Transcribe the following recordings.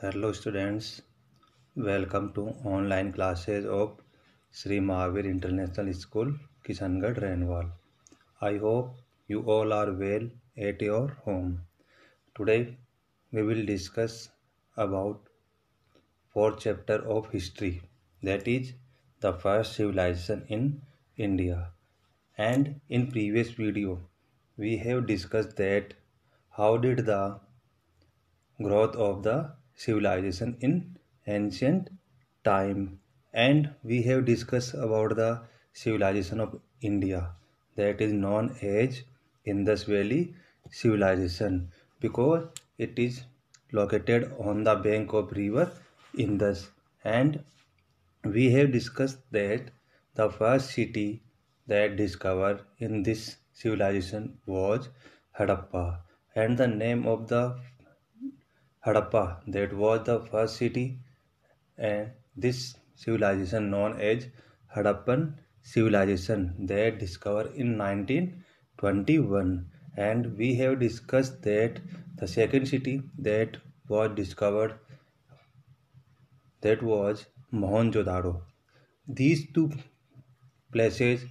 hello students welcome to online classes of sri mahavir international school kishangarh renwal i hope you all are well at your home today we will discuss about fourth chapter of history that is the first civilization in india and in previous video we have discussed that how did the growth of the civilization in ancient time and we have discussed about the civilization of India that is known as Indus Valley civilization because it is located on the bank of river Indus and we have discussed that the first city that discovered in this civilization was Harappa and the name of the Harappa that was the first city and this civilization known as Harappan civilization that discovered in 1921 and we have discussed that the second city that was discovered that was Mohenjo-daro. These two places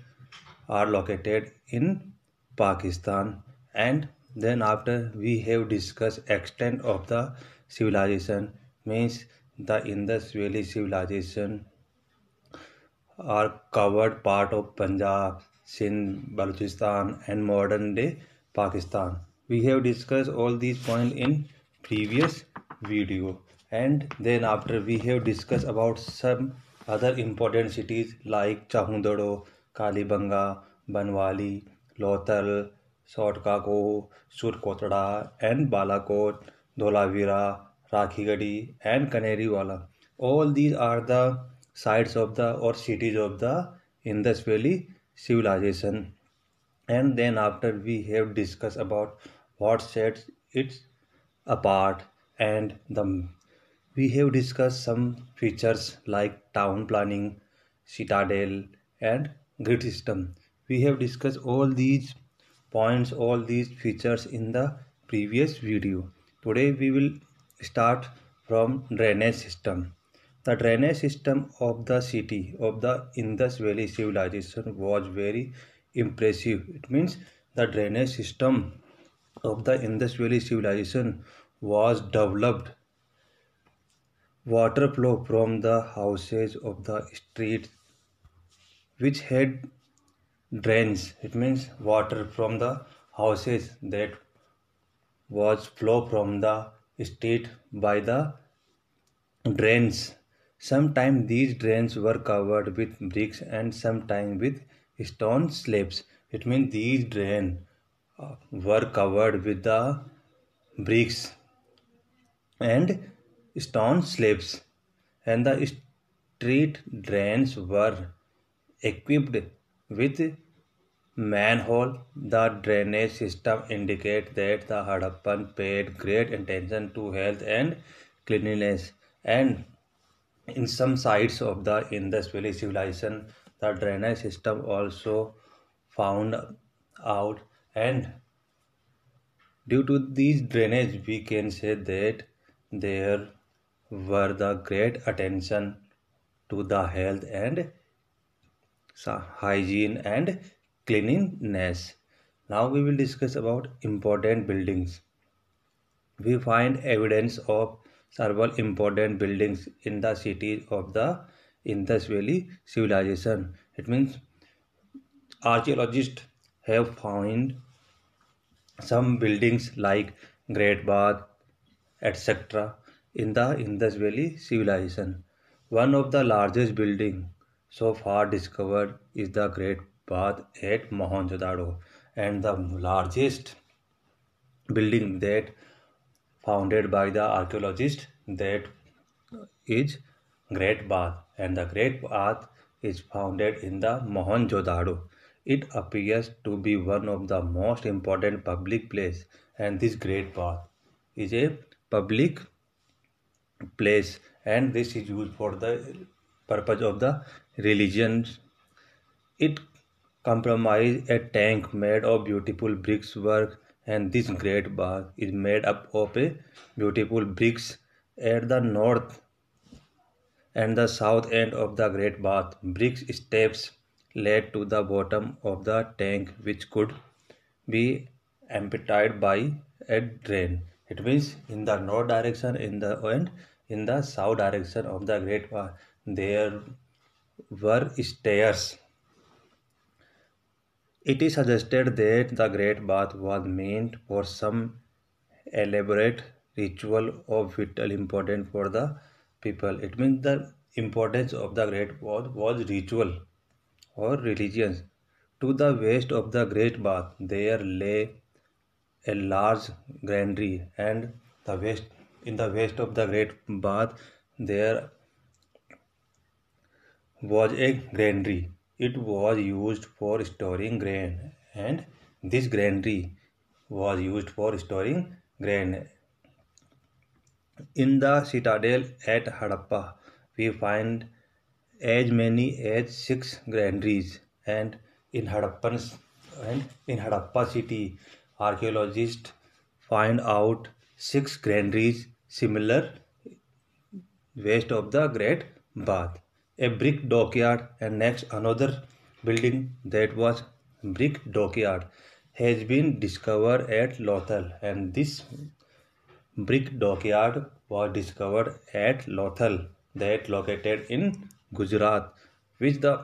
are located in Pakistan and then after we have discussed extent of the civilization means the Indus Valley civilization are covered part of Punjab, Sindh, Balochistan and modern day Pakistan. We have discussed all these points in previous video and then after we have discussed about some other important cities like Chahundado, Kalibanga, Banwali, Lothal, Sotkako, Surkotara and Balakot Dholavira, Rakhigadi and Kaneriwala. All these are the sites of the or cities of the Indus Valley civilization. And then after we have discussed about what sets it apart and the we have discussed some features like town planning, citadel and grid system. We have discussed all these points, all these features in the previous video. Today we will start from drainage system. The drainage system of the city of the Indus Valley civilization was very impressive. It means the drainage system of the Indus Valley civilization was developed. Water flow from the houses of the street which had drains. It means water from the houses that was flow from the street by the drains. Sometimes these drains were covered with bricks and sometimes with stone slabs. It means these drains uh, were covered with the bricks and stone slabs and the street drains were equipped with Manhole, the drainage system, indicate that the Harappan paid great attention to health and cleanliness. And in some sites of the Indus Valley civilization, the drainage system also found out. And due to these drainage, we can say that there were the great attention to the health and hygiene and cleanliness. Now we will discuss about important buildings. We find evidence of several important buildings in the city of the Indus Valley civilization. It means archaeologists have found some buildings like Great Bath, etc. in the Indus Valley civilization. One of the largest buildings so far discovered is the Great path at Mohenjo-daro and the largest building that founded by the archaeologist that is Great Bath and the Great Bath is founded in the Mohenjo-daro. It appears to be one of the most important public place and this Great Bath is a public place and this is used for the purpose of the religions. It comprise a tank made of beautiful bricks work and this great bath is made up of a beautiful bricks at the north and the south end of the great bath bricks steps led to the bottom of the tank which could be emptied by a drain it means in the north direction in the end in the south direction of the great bath there were stairs it is suggested that the great bath was meant for some elaborate ritual of vital importance for the people. It means the importance of the great bath was ritual or religious. To the west of the great bath there lay a large granary and the west in the west of the great bath there was a granary it was used for storing grain and this granary was used for storing grain. In the citadel at Harappa, we find as many as six granaries and in Harappan's and in Harappa city, archaeologists find out six granaries similar west of the Great Bath a brick dockyard and next another building that was brick dockyard has been discovered at Lothal and this brick dockyard was discovered at Lothal that located in Gujarat which the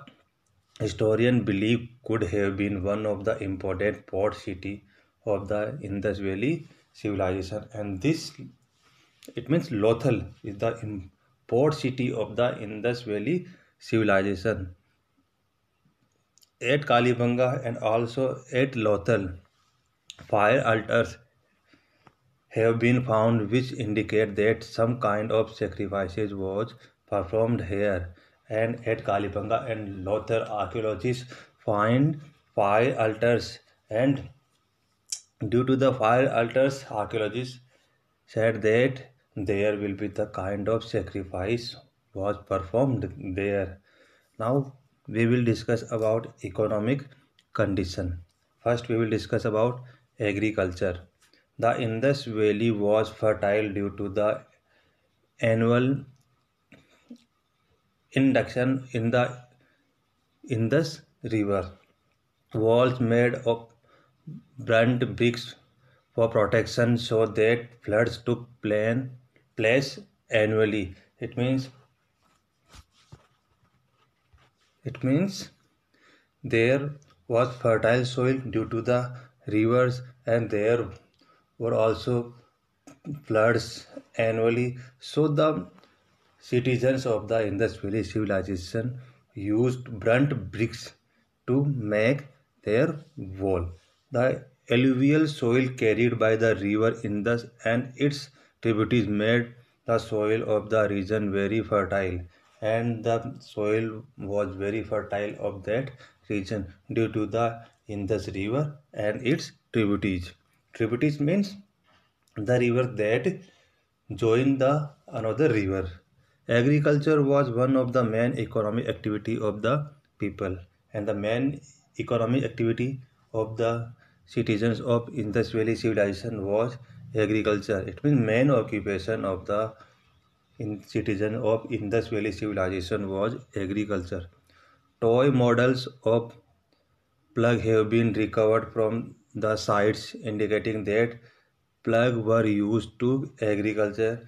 historian believe could have been one of the important port city of the Indus Valley civilization and this it means Lothal is the port city of the Indus Valley civilization. At Kalibanga and also at Lothal, fire altars have been found which indicate that some kind of sacrifices was performed here and at Kalibanga and Lothar archaeologists find fire altars and due to the fire altars archaeologists said that there will be the kind of sacrifice was performed there now we will discuss about economic condition first we will discuss about agriculture the indus valley was fertile due to the annual induction in the indus river walls made of burnt bricks for protection so that floods took place place annually it means it means there was fertile soil due to the rivers and there were also floods annually so the citizens of the indus valley civilization used burnt bricks to make their wall the alluvial soil carried by the river indus and its tributaries made the soil of the region very fertile and the soil was very fertile of that region due to the Indus river and its tributaries. Tributaries means the river that join the another river. Agriculture was one of the main economic activity of the people and the main economic activity of the citizens of Indus Valley civilization was agriculture. It means main occupation of the in citizen of Indus Valley civilization was agriculture. Toy models of plug have been recovered from the sites indicating that plug were used to agriculture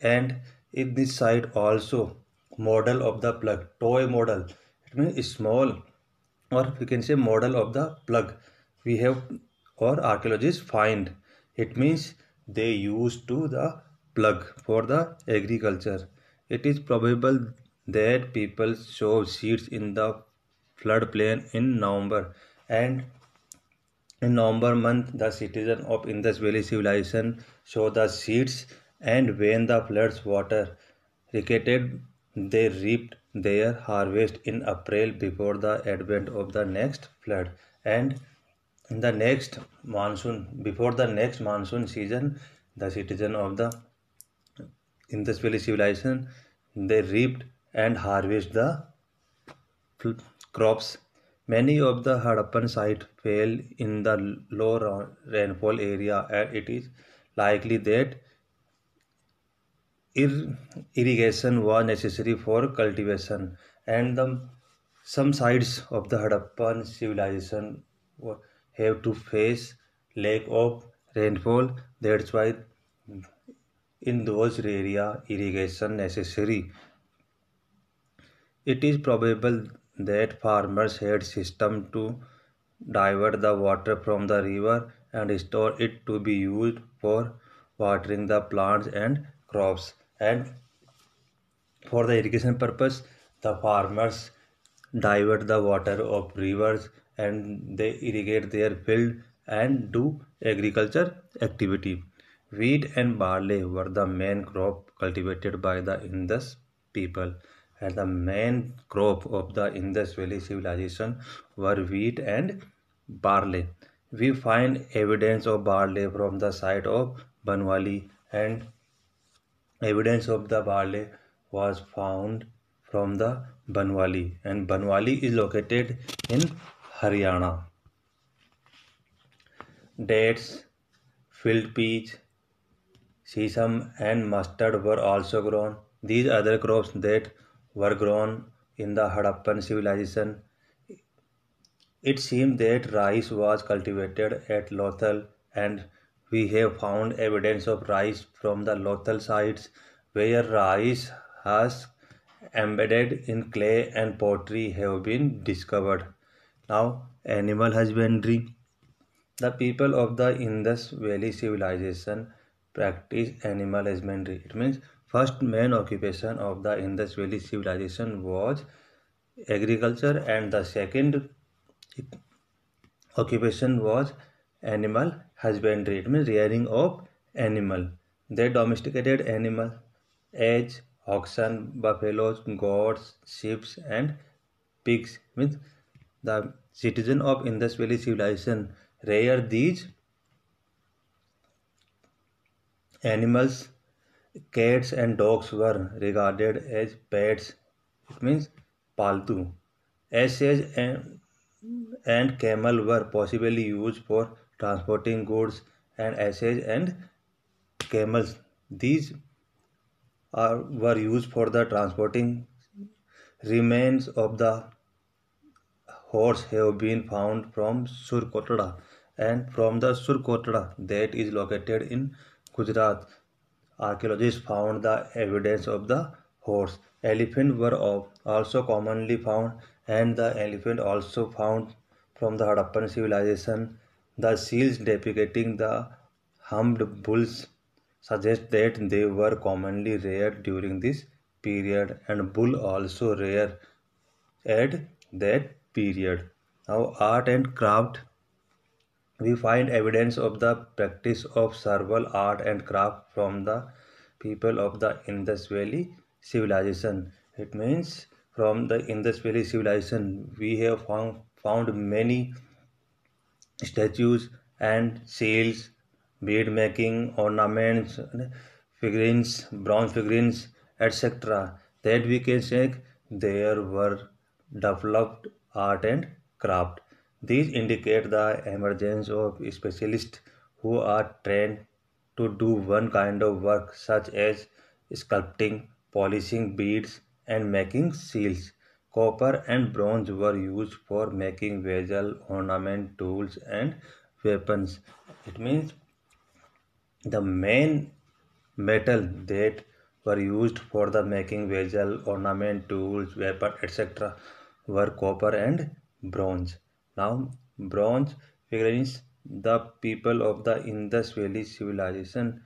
and in this site also model of the plug toy model it means small or we can say model of the plug we have or archaeologists find it means they used to the plug for the agriculture it is probable that people sow seeds in the floodplain in november and in november month the citizens of indus valley civilization sow the seeds and when the floods water receded they reaped their harvest in april before the advent of the next flood and in the next monsoon before the next monsoon season the citizen of the indus valley civilization they reaped and harvest the crops many of the harappan site fell in the low rainfall area and it is likely that irrigation was necessary for cultivation and the, some sites of the harappan civilization were have to face lack of rainfall that's why in those area irrigation necessary it is probable that farmers had system to divert the water from the river and store it to be used for watering the plants and crops and for the irrigation purpose the farmers divert the water of rivers and they irrigate their field and do agriculture activity. Wheat and barley were the main crop cultivated by the Indus people and the main crop of the Indus Valley civilization were wheat and barley. We find evidence of barley from the site of Banwali and evidence of the barley was found from the Banwali and Banwali is located in Haryana Dates, field peas, sesame and mustard were also grown. These other crops that were grown in the Harappan civilization. It seems that rice was cultivated at Lothal and we have found evidence of rice from the Lothal sites where rice husks embedded in clay and pottery have been discovered. Now, animal husbandry. The people of the Indus Valley civilization practice animal husbandry. It means first main occupation of the Indus Valley civilization was agriculture and the second occupation was animal husbandry. It means rearing of animal. They domesticated animal, as oxen, buffaloes, goats, sheep and pigs. It means the citizen of Indus Valley civilization rear these animals. Cats and dogs were regarded as pets. It means paltu. Asses and, and camel were possibly used for transporting goods and asses and camels. These are were used for the transporting remains of the horses have been found from Surkotada, and from the Surkotada that is located in Gujarat. Archaeologists found the evidence of the horse. Elephants were also commonly found and the elephant also found from the Harappan civilization. The seals depicting the humped bulls suggest that they were commonly rare during this period and bull also rare. Add that period. Now, art and craft we find evidence of the practice of several art and craft from the people of the Indus Valley civilization. It means from the Indus Valley civilization, we have found, found many statues and seals, bead making, ornaments, figurines, bronze figurines, etc. That we can say there were developed art and craft. These indicate the emergence of specialists who are trained to do one kind of work, such as sculpting, polishing beads, and making seals. Copper and bronze were used for making vessel, ornament, tools, and weapons. It means the main metal that were used for the making vessel ornament tools weapon etc were copper and bronze. Now, bronze figurines, the people of the Indus Valley civilization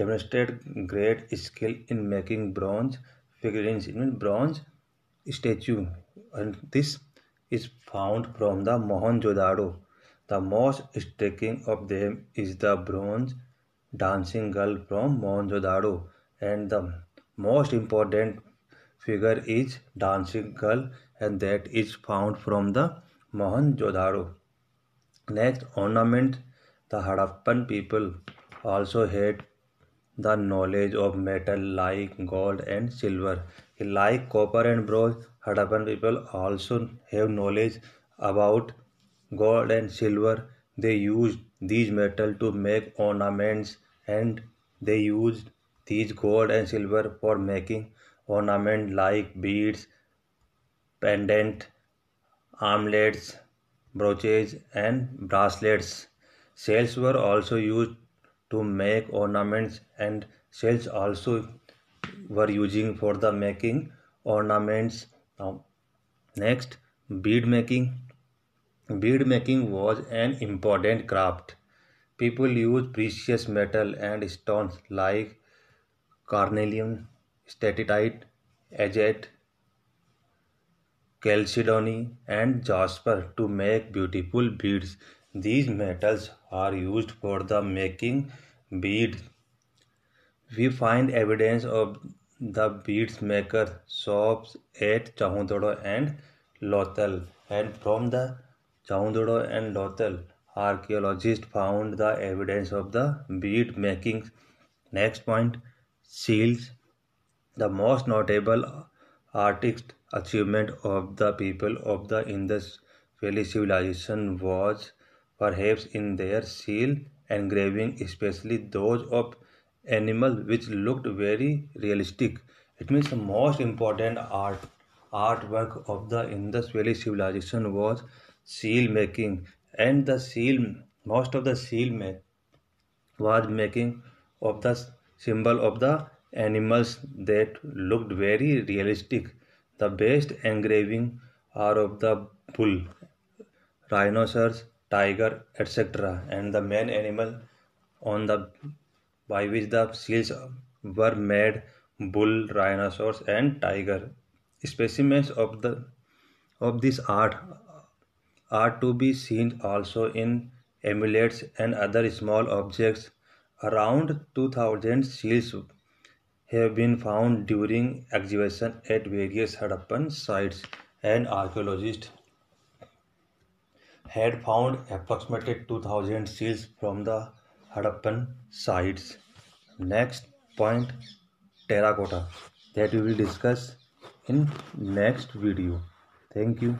demonstrate great skill in making bronze figurines, even bronze statue, and this is found from the Mohenjo-daro. The most striking of them is the bronze dancing girl from Mohenjo-daro, and the most important figure is dancing girl and that is found from the Mohenjodaro next ornament the Harappan people also had the knowledge of metal like gold and silver like copper and bronze Harappan people also have knowledge about gold and silver they use these metal to make ornaments and they use these gold and silver for making ornament like beads pendant, armlets, brooches, and bracelets. Shells were also used to make ornaments, and shells also were using for the making ornaments. Now, next, bead making. Bead making was an important craft. People used precious metal and stones like carnelian, statite, agate, chalcedony and jasper to make beautiful beads these metals are use for the making bead we find evidence of the beads maker shop at Chanhudaro and Lothal and from the Chanhudaro and Lothal archaeologist found the evidence of the bead making next point seals the most notable artistic achievement of the people of the Indus Valley civilization was perhaps in their seal engraving, especially those of animals which looked very realistic. It means the most important art artwork of the Indus Valley civilization was seal making, and the seal most of the seal make was making of the symbol of the animals that looked very realistic. The best engraving are of the bull, rhinoceros, tiger, etc., and the main animal on the by which the seals were made bull, rhinoceros, and tiger. Specimens of the of this art are to be seen also in amulets and other small objects. Around 2000 seals have been found during excavation at various Harappan sites and archaeologists had found approximately 2000 seals from the Harappan sites. Next point terracotta that we will discuss in next video. Thank you.